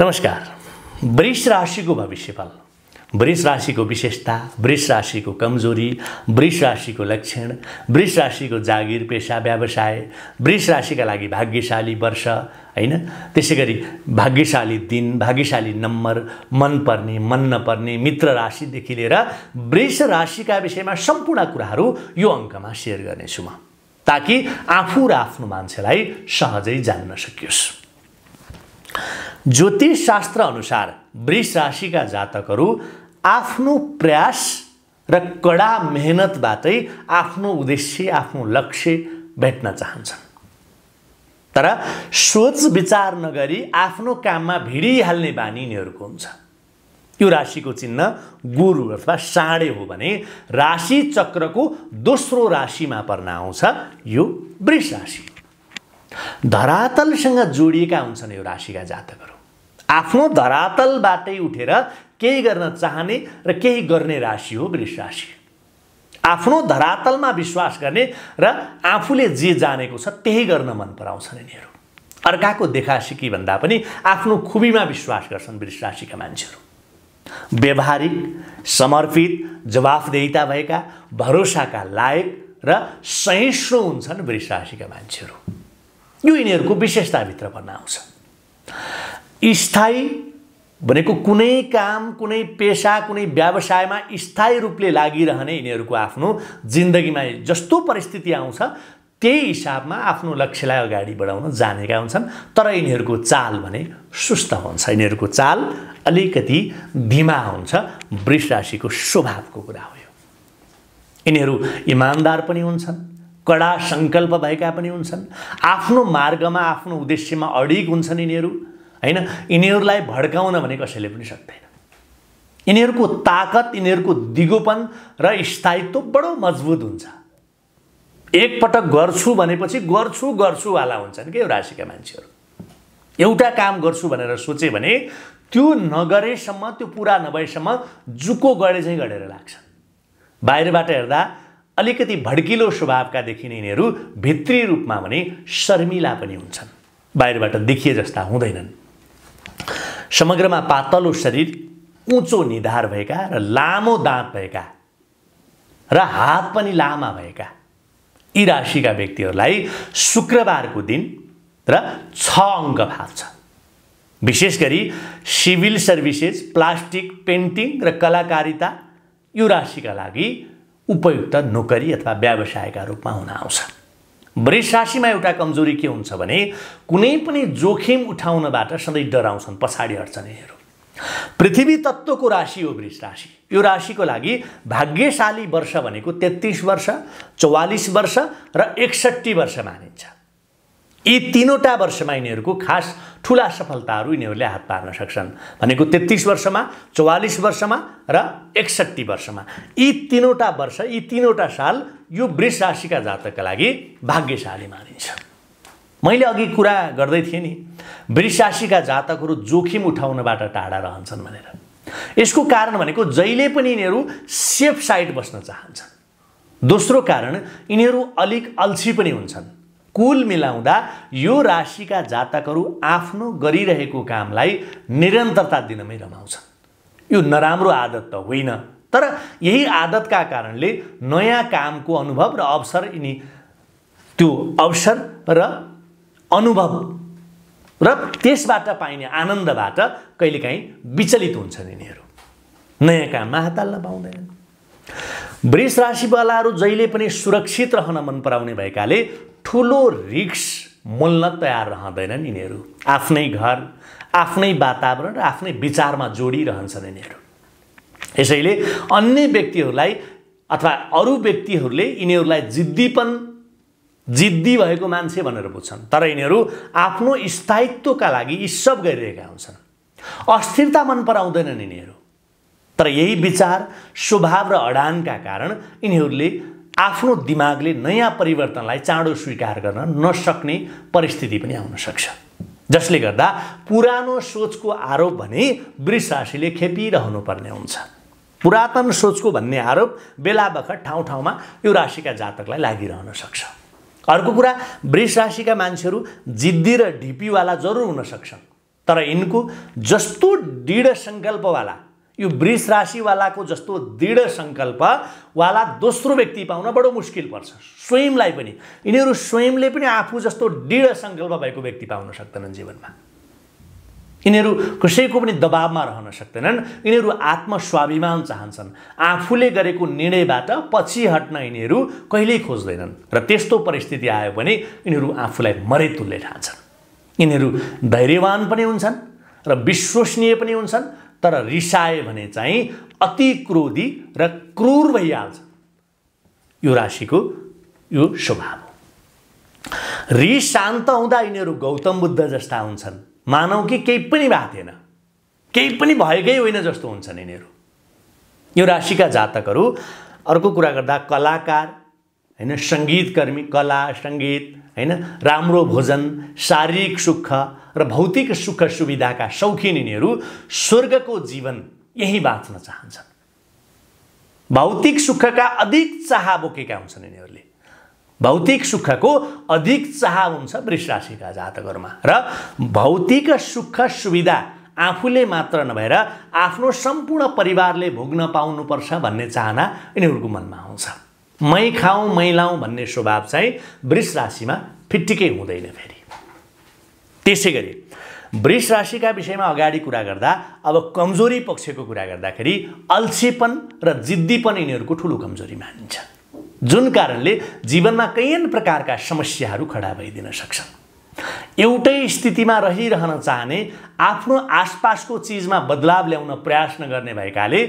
नमस्कार वृष राशिको भविष्यफल वृष राशिको विशेषता वृष राशिको कमजोरी वृष राशिको लक्षण वृष राशिको जागिर पेसा व्यवसाय वृष राशिका लागि भाग्यशाली वर्ष होइन त्यसै गरी भाग्यशाली दिन भाग्यशाली नम्बर मनपर्ने मन नपर्ने मित्र राशिदेखि लिएर वृष राशिका विषयमा सम्पूर्ण कुराहरू यो अङ्कमा सेयर गर्नेछु म ताकि आफू र आफ्नो मान्छेलाई सहजै जान्न सकियोस् ज्योतिष शास्त्र अनुसार वृष राशिका जातकहरू आफ्नो प्रयास र कडा मेहनतबाटै आफ्नो उद्देश्य आफ्नो लक्ष्य भेट्न चाहन्छन् तर सोच विचार नगरी आफ्नो काममा भिडिहाल्ने बानी यिनीहरूको हुन्छ यो राशिको चिन्ह गुरु अथवा साँडे हो भने राशि चक्रको दोस्रो राशिमा पर्न आउँछ यो वृष राशि धरातलसँग जोडिएका हुन्छन् यो राशिका जातकहरू आफ्नो धरातलबाटै उठेर केही गर्न चाहने र केही गर्ने राशि हो वृष राशि आफ्नो धरातलमा विश्वास गर्ने र आफूले जे जानेको छ त्यही गर्न मन पराउँछन् यिनीहरू अर्काको देखासिकी भन्दा पनि आफ्नो खुबीमा विश्वास गर्छन् वृष राशिका मान्छेहरू व्यवहारिक समर्पित जवाफदेहिता भएका भरोसाका लायक र सहिष्णु हुन्छन् वृष राशिका मान्छेहरू यो यिनीहरूको विशेषताभित्र भन्न आउँछ स्थायी भनेको कुनै काम कुनै पेसा कुनै व्यवसायमा स्थायी रूपले लागिरहने यिनीहरूको आफ्नो जिन्दगीमा जस्तो परिस्थिति आउँछ त्यही हिसाबमा आफ्नो लक्ष्यलाई अगाडि बढाउन जानेका हुन्छन् तर यिनीहरूको चाल भने सुस्त हुन्छ यिनीहरूको चाल अलिकति धिमा हुन्छ वृष राशिको स्वभावको कुरा हो यो यिनीहरू इमान्दार पनि हुन्छन् कडा सङ्कल्प भएका पनि हुन्छन् आफ्नो मार्गमा आफ्नो उद्देश्यमा अडिग हुन्छन् यिनीहरू होइन यिनीहरूलाई भड्काउन भने कसैले पनि सक्दैन यिनीहरूको ताकत यिनीहरूको दिगोपन र स्थायित्व बडो मजबुत हुन्छ एकपटक गर्छु भनेपछि गर्छु गर्छुवाला हुन्छन् कि यो राशिका मान्छेहरू एउटा काम गर्छु भनेर सोचे भने त्यो नगरेसम्म त्यो पुरा नभएसम्म जुको गडे चाहिँ गडेर लाग्छन् बाहिरबाट हेर्दा अलिकति भड्किलो स्वभावका देखिने यिनीहरू भित्री रूपमा भने शर्मिला पनि हुन्छन् बाहिरबाट देखिए जस्ता हुँदैनन् समग्रमा पातलो शरीर उँचो निधार भएका र लामो दाँत भएका र हात पनि लामा भएका यी राशिका व्यक्तिहरूलाई शुक्रबारको दिन र छ अङ्क फाल्छ विशेष गरी सिभिल सर्भिसेस प्लास्टिक पेन्टिङ र कलाकारिता यो राशिका लागि उपयुक्त नोकरी अथवा व्यवसायका रूपमा हुन आउँछ वृष राशिमा एउटा कमजोरी के हुन्छ भने कुनै पनि जोखिम उठाउनबाट सधैँ डराउँछन् पछाडि अडचनीहरू पृथ्वी तत्त्वको राशि हो वृष राशि यो राशिको लागि भाग्यशाली वर्ष भनेको तेत्तिस वर्ष चौवालिस वर्ष र एकसट्ठी वर्ष मानिन्छ यी तिनवटा वर्षमा यिनीहरूको खास ठुला सफलताहरू यिनीहरूले हात पार्न सक्छन् भनेको तेत्तिस वर्षमा चौवालिस वर्षमा र एकसट्ठी वर्षमा यी तिनवटा वर्ष यी तिनवटा साल यो वृष राशिका जातकका लागि भाग्यशाली मानिन्छ मैले अघि कुरा गर्दै थिएँ नि वृष राशिका जातकहरू जोखिम उठाउनबाट टाढा रहन्छन् भनेर यसको कारण भनेको जहिले पनि यिनीहरू सेफ साइड बस्न चाहन्छन् दोस्रो कारण यिनीहरू अलिक अल्छी पनि हुन्छन् कुल मिलाउँदा यो राशिका जातकहरू आफ्नो गरिरहेको कामलाई निरन्तरता दिनमै रमाउँछन् यो नराम्रो आदत त होइन तर यही आदतका कारणले नयाँ कामको अनुभव र अवसर यिनी त्यो अवसर र अनुभव र त्यसबाट पाइने आनन्दबाट कहिलेकाहीँ विचलित हुन्छन् यिनीहरू नयाँ काममा हात हाल्न पाउँदैनन् वृष राशिवालाहरू जहिले पनि सुरक्षित रहन मन पराउने भएकाले ठुलो रिक्स मोल्न तयार रहँदैनन् यिनीहरू आफ्नै घर आफ्नै वातावरण र आफ्नै विचारमा जोडिरहन्छन् यिनीहरू यसैले अन्य व्यक्तिहरूलाई अथवा अरू व्यक्तिहरूले यिनीहरूलाई जिद्दीपन जिद्दी भएको मान्छे भनेर बुझ्छन् तर यिनीहरू आफ्नो स्थायित्वका लागि यी सब गरिरहेका हुन्छन् अस्थिरता मन पराउँदैनन् यिनीहरू तर यही विचार स्वभाव र अडानका कारण यिनीहरूले आफ्नो दिमागले नयाँ परिवर्तनलाई चाँडो स्वीकार गर्न नसक्ने परिस्थिति पनि आउन सक्छ जसले गर्दा पुरानो सोचको आरोप भने वृष राशिले खेपिरहनु पर्ने हुन्छ पुरातन सोचको भन्ने आरोप बेला बखत ठाउँ ठाउँमा यो राशिका जातकलाई लागिरहन सक्छ अर्को कुरा वृष राशिका मान्छेहरू जिद्दी र ढिपीवाला जरुर हुन सक्छन् तर यिनको जस्तो दृढ सङ्कल्पवाला यो वृष राशिवालाको जस्तो दृढ वाला दोस्रो व्यक्ति पाउन बडो मुस्किल पर्छ स्वयंलाई पनि यिनीहरू स्वयंले पनि आफू जस्तो दृढ सङ्कल्प भएको व्यक्ति पाउन सक्दैनन् जीवनमा यिनीहरू कसैको पनि दबावमा रहन सक्दैनन् यिनीहरू आत्मस्वाभिमान चाहन्छन् आफूले गरेको निर्णयबाट पछि हट्न यिनीहरू कहिल्यै खोज्दैनन् र त्यस्तो परिस्थिति आयो भने यिनीहरू आफूलाई मरेतुल्य ठान्छन् यिनीहरू धैर्यवान पनि हुन्छन् र विश्वसनीय पनि हुन्छन् तर रिसाए भने चाहिँ अति क्रोधी र क्रूर भइहाल्छ यो राशिको यो स्वभाव हो रिस शान्त हुँदा यिनीहरू गौतम बुद्ध जस्ता हुन्छन् मानौ कि केही पनि भएको थिएन केही पनि भएकै होइन जस्तो हुन्छन् यिनीहरू यो राशिका जातकहरू अर्को कुरा गर्दा कलाकार होइन सङ्गीतकर्मी कला सङ्गीत होइन राम्रो भोजन शारीरिक सुख र भौतिक सुख सुविधाका शौखिन यिनीहरू स्वर्गको जीवन यहीँ बाँच्न चाहन्छन् भौतिक सुखका अधिक चाह बोकेका हुन्छन् यिनीहरूले भौतिक सुखको अधिक चाह हुन्छ वृष राशिका जातकहरूमा र भौतिक सुख सुविधा आफूले मात्र नभएर आफ्नो सम्पूर्ण परिवारले भोग्न पाउनुपर्छ भन्ने चाहना यिनीहरूको मनमा आउँछ मै खाउँ मै लाउँ भन्ने स्वभाव चाहिँ वृष राशिमा फिट्टिकै हुँदैन फेरि त्यसै गरी वृष राशिका विषयमा अगाडि कुरा गर्दा अब कमजोरी पक्षको कुरा गर्दाखेरि अल्छेपन र जिद्दीपन यिनीहरूको ठुलो कमजोरी मानिन्छ जुन कारणले जीवनमा कैयन प्रकारका समस्याहरू खडा भइदिन सक्छन् एउटै स्थितिमा रहिरहन चाहने आफ्नो आसपासको चिजमा बदलाव ल्याउन प्रयास नगर्ने भएकाले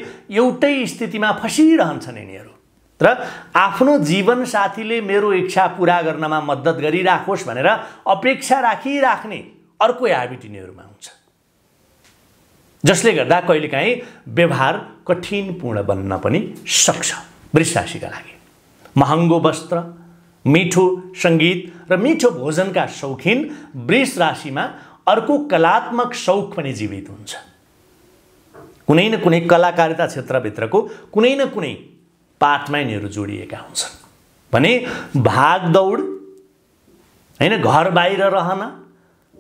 एउटै स्थितिमा फसिरहन्छन् यिनीहरू र आफ्नो जीवनसाथीले मेरो इच्छा पुरा गर्नमा मद्दत गरिराखोस् भनेर अपेक्षा राखिराख्ने अर्को ह्याबिट यिनीहरूमा हुन्छ जसले गर्दा कहिलेकाहीँ व्यवहार कठिनपूर्ण बन्न पनि सक्छ वृषराशिका लागि महँगो वस्त्र मिठो सङ्गीत र मिठो भोजनका शौखिन वृष राशिमा अर्को कलात्मक शौख पनि जीवित हुन्छ कुनै न कुनै कलाकारिता क्षेत्रभित्रको कुनै न कुनै पाठमा यिनीहरू जोडिएका हुन्छन् भने भागदौड होइन घर बाहिर रहन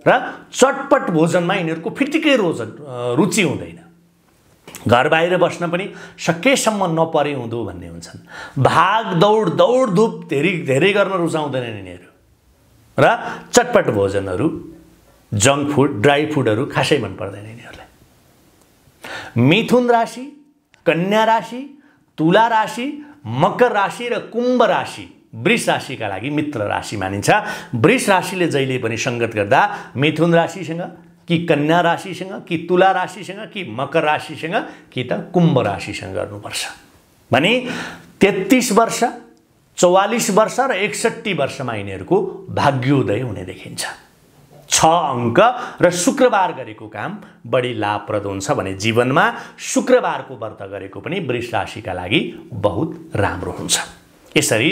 र चटपट भोजनमा यिनीहरूको फिटिकै रोजन रुचि हुँदैन घर बाहिर बस्न पनि सकेसम्म नपरे हुँदो भन्ने हुन्छन् भाग दौड दौड धुप धेरै धेरै गर्न रुचाउँदैनन् यिनीहरू र चटपट भोजनहरू जङ्क फुड ड्राई फुडहरू खासै मन पर्दैन यिनीहरूलाई मिथुन राशि कन्या राशि तुला राशि मकर राशि र कुम्भ राशि वृष राशिका लागि मित्र राशि मानिन्छ वृष राशिले जहिले पनि सङ्गत गर्दा मिथुन राशिसँग कि कन्या राशिसँग कि तुला राशिसँग कि मकर राशिसँग कि त कुम्भ राशिसँग गर्नुपर्छ भने तेत्तिस वर्ष चौवालिस वर्ष र एकसट्ठी वर्षमा यिनीहरूको भाग्योदय हुने देखिन्छ छ अङ्क र शुक्रबार गरेको काम बढी लाभप्रद हुन्छ भने जीवनमा शुक्रबारको व्रत गरेको पनि वृष राशिका लागि बहुत राम्रो हुन्छ यसरी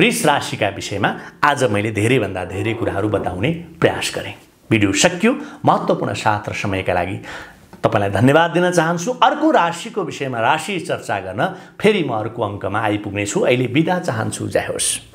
वृष राशिका विषयमा आज मैले धेरैभन्दा धेरै कुराहरू बताउने प्रयास गरेँ भिडियो सकियो महत्त्वपूर्ण साथ र समयका लागि तपाईँलाई धन्यवाद दिन चाहन्छु अर्को राशिको विषयमा राशि चर्चा गर्न फेरि म अर्को अङ्कमा आइपुग्नेछु अहिले बिदा चाहन्छु जय होस्